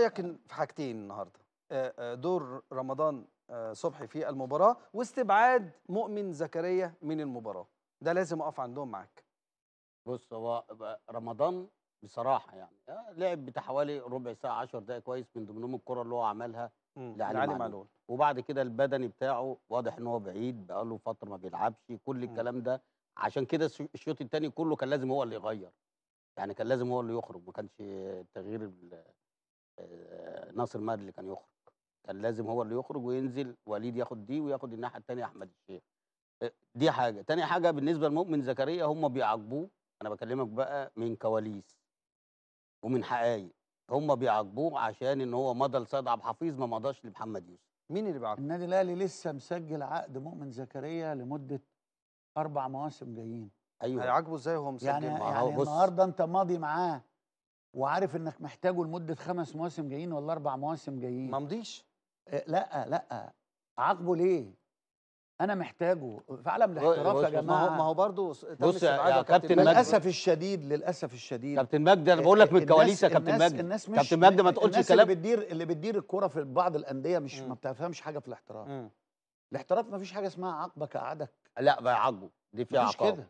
رايك في حاجتين النهارده آه، آه، دور رمضان آه، صبحي في المباراه واستبعاد مؤمن زكريا من المباراه ده لازم اقف عندهم معاك بص هو رمضان بصراحه يعني لعب بتاع حوالي ربع ساعه 10 دقائق كويس من ضمنهم الكره اللي هو عملها لعلي معلول وبعد كده البدني بتاعه واضح ان هو بعيد بقاله فتره ما بيلعبش كل الكلام ده عشان كده الشوط الثاني كله كان لازم هو اللي يغير يعني كان لازم هو اللي يخرج ما كانش التغيير آه، ناصر ماهر اللي كان يخرج كان لازم هو اللي يخرج وينزل وليد ياخد دي وياخد الناحيه الثانيه احمد الشيخ آه، دي حاجه تاني حاجه بالنسبه لمؤمن زكريا هم بيعاقبوه انا بكلمك بقى من كواليس ومن حقائق هم بيعاقبوه عشان ان هو مضى لسيد عبد الحفيظ ما مضاش لمحمد يوسف مين اللي بيعاقبه النادي الاهلي لسه مسجل عقد مؤمن زكريا لمده اربع مواسم جايين ايوه هيعاقبه ازاي وهو مسجل يعني, يعني النهارده انت ماضي معاه وعارف انك محتاجه لمده خمس مواسم جايين ولا اربع مواسم جايين ما مضيش آه، لا لا عاقبه ليه انا محتاجه في عالم الاحتراف يا جماعه ما هو برضه بص يا كابتن مجد للاسف الشديد للاسف الشديد كابتن مجد انا بقول لك من الكواليس يا كابتن مجد الناس مش كابتن مجد ما تقولش الكلام اللي بتدير اللي بتدير الكوره في بعض الانديه مش م. ما بتفهمش حاجه في الاحتراف م. الاحتراف ما فيش حاجه اسمها عاقبك قعدك لا بقى عاقبه دي فيها عقاب كده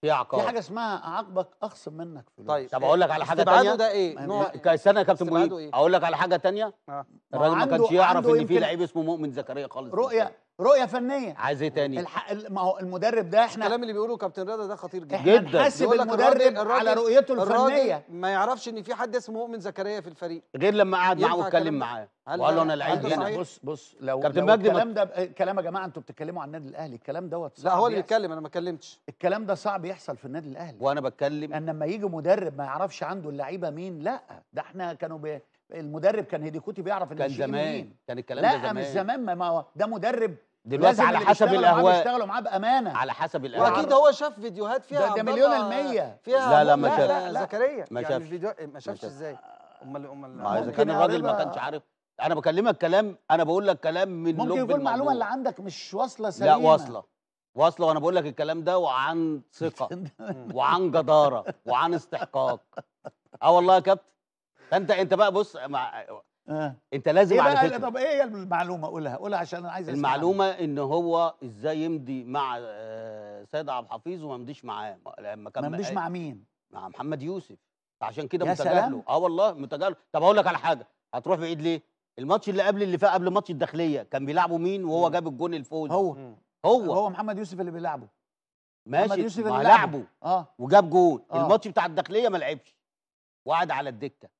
في عقاب في حاجه اسمها اعاقبك اخصم منك فلوس طيب طب اقول لك على حاجه ثانيه ده ايه نوع إيه؟ استنى يا كابتن مؤيد إيه؟ اقول لك على حاجه ثانيه آه. الراجل ما كانش يعرف ان في لعيب اسمه مؤمن زكريا خالص رؤيه رؤيه فنيه عايز ايه تاني ما هو المدرب ده احنا الكلام اللي بيقوله كابتن رضا ده خطير جدا جدا حاسب المدرب الراجل على رؤيته الفنيه ما يعرفش ان في حد اسمه مؤمن زكريا في الفريق غير لما قعد معاه واتكلم معاه وقال له انا لعيب هنا بص بص لو, مجدي الكلام ده الكلام يا جماعه انتوا بتتكلموا عن النادي الاهلي الكلام دوت لا هو اللي بيتكلم انا ما اتكلمتش الكلام ده صعب يحصل في النادي الاهلي وانا بتكلم ان لما يجي مدرب ما يعرفش عنده اللعيبه مين لا ده احنا كانوا بي... المدرب كان هيديكوتي بيعرف ان كان زمان مين. كان الكلام ده زمان لا مش زمان ما هو ده مدرب دلوقتي على حسب الاهواء بيشتغلوا معاه بامانه على حسب الاهواء واكيد هو شاف فيديوهات فيها ده, ده مليون المية فيها لا لا ما شافش لا, لا زكريا ما يعني شافش يعني فيديو ما شافش ازاي امال امال ما اذا كان الراجل ما كانش عارف انا بكلمك كلام انا بقول لك كلام من ممكن يكون المعلومه اللي عندك مش واصله سليمه لا واصله واصله وانا بقول لك الكلام ده وعن ثقه وعن جداره وعن استحقاق اه والله يا كابتن فانت انت بقى بص مع آه. انت لازم إيه على فكره طب ايه المعلومه قولها قولها عشان انا عايز المعلومه ان هو ازاي يمضي مع آه، سيد عبد الحفيظ وما يمضيش معاه لما كان ما يمضيش مع مين مع محمد يوسف عشان كده متجاهله اه والله متجاهله طب اقول لك على حاجه هتروح بعيد ليه الماتش اللي قبل اللي فات قبل ماتش الداخليه كان بيلعبوا مين وهو جاب الجون الفوز هو هو هو محمد يوسف اللي بيلعبه ماشي يوسف اللي لعبه اه وجاب جول آه. الماتش بتاع الداخليه ما لعبش وقعد على الدكه